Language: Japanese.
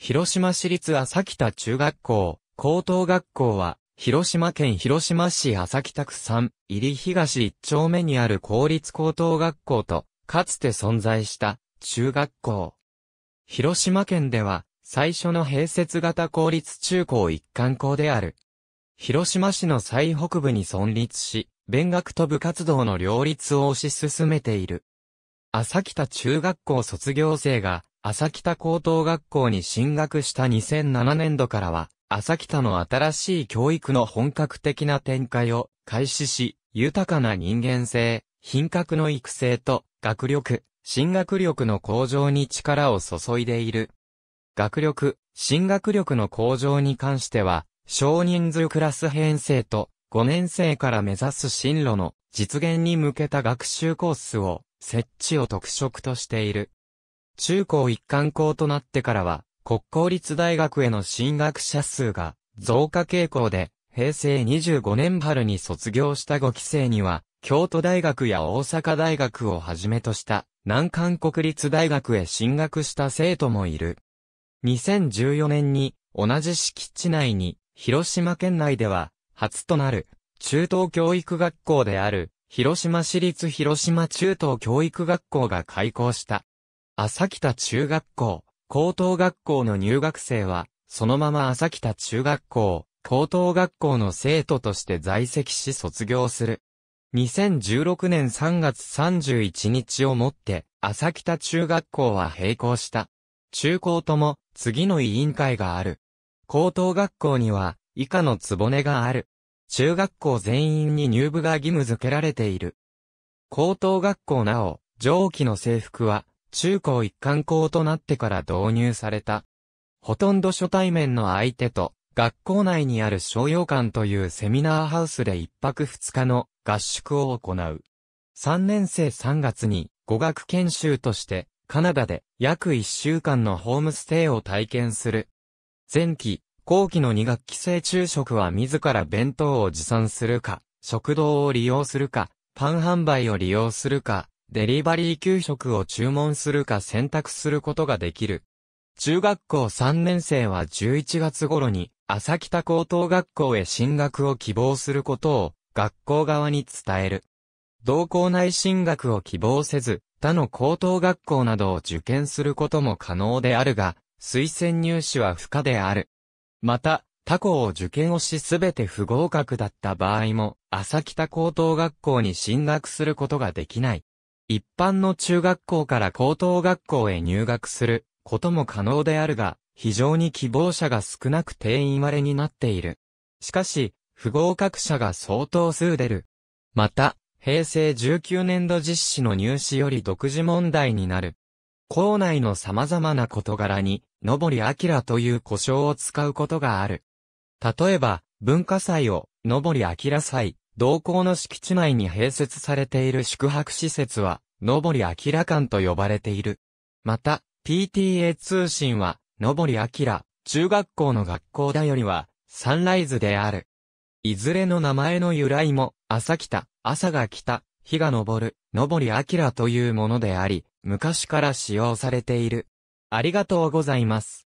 広島市立朝北中学校、高等学校は、広島県広島市朝北区3、入東一丁目にある公立高等学校と、かつて存在した中学校。広島県では、最初の併設型公立中高一貫校である。広島市の最北部に存立し、勉学と部活動の両立を推し進めている。朝北中学校卒業生が、朝北高等学校に進学した2007年度からは、朝北の新しい教育の本格的な展開を開始し、豊かな人間性、品格の育成と、学力、進学力の向上に力を注いでいる。学力、進学力の向上に関しては、少人数クラス編成と、5年生から目指す進路の実現に向けた学習コースを設置を特色としている。中高一貫校となってからは、国公立大学への進学者数が増加傾向で、平成25年春に卒業した5期生には、京都大学や大阪大学をはじめとした南韓国立大学へ進学した生徒もいる。2014年に同じ敷地内に広島県内では初となる中等教育学校である広島市立広島中等教育学校が開校した。朝北中学校、高等学校の入学生は、そのまま朝北中学校、高等学校の生徒として在籍し卒業する。2016年3月31日をもって、朝北中学校は閉校した。中高とも、次の委員会がある。高等学校には、以下の壺がある。中学校全員に入部が義務付けられている。高等学校なお、上記の制服は、中高一貫校となってから導入された。ほとんど初対面の相手と、学校内にある商用館というセミナーハウスで一泊二日の合宿を行う。3年生3月に語学研修として、カナダで約1週間のホームステイを体験する。前期、後期の2学期生昼食は自ら弁当を持参するか、食堂を利用するか、パン販売を利用するか、デリバリー給食を注文するか選択することができる。中学校3年生は11月頃に、朝北高等学校へ進学を希望することを、学校側に伝える。同校内進学を希望せず、他の高等学校などを受験することも可能であるが、推薦入試は不可である。また、他校を受験をしすべて不合格だった場合も、朝北高等学校に進学することができない。一般の中学校から高等学校へ入学することも可能であるが、非常に希望者が少なく定員割れになっている。しかし、不合格者が相当数出る。また、平成19年度実施の入試より独自問題になる。校内の様々な事柄に、のぼりあきらという呼称を使うことがある。例えば、文化祭を、のぼりあきら祭同校の敷地内に併設されている宿泊施設は、のぼりあきら館と呼ばれている。また、PTA 通信は、のぼりあきら、中学校の学校だよりは、サンライズである。いずれの名前の由来も、朝来た、朝が来た、日が昇る、のぼりあきらというものであり、昔から使用されている。ありがとうございます。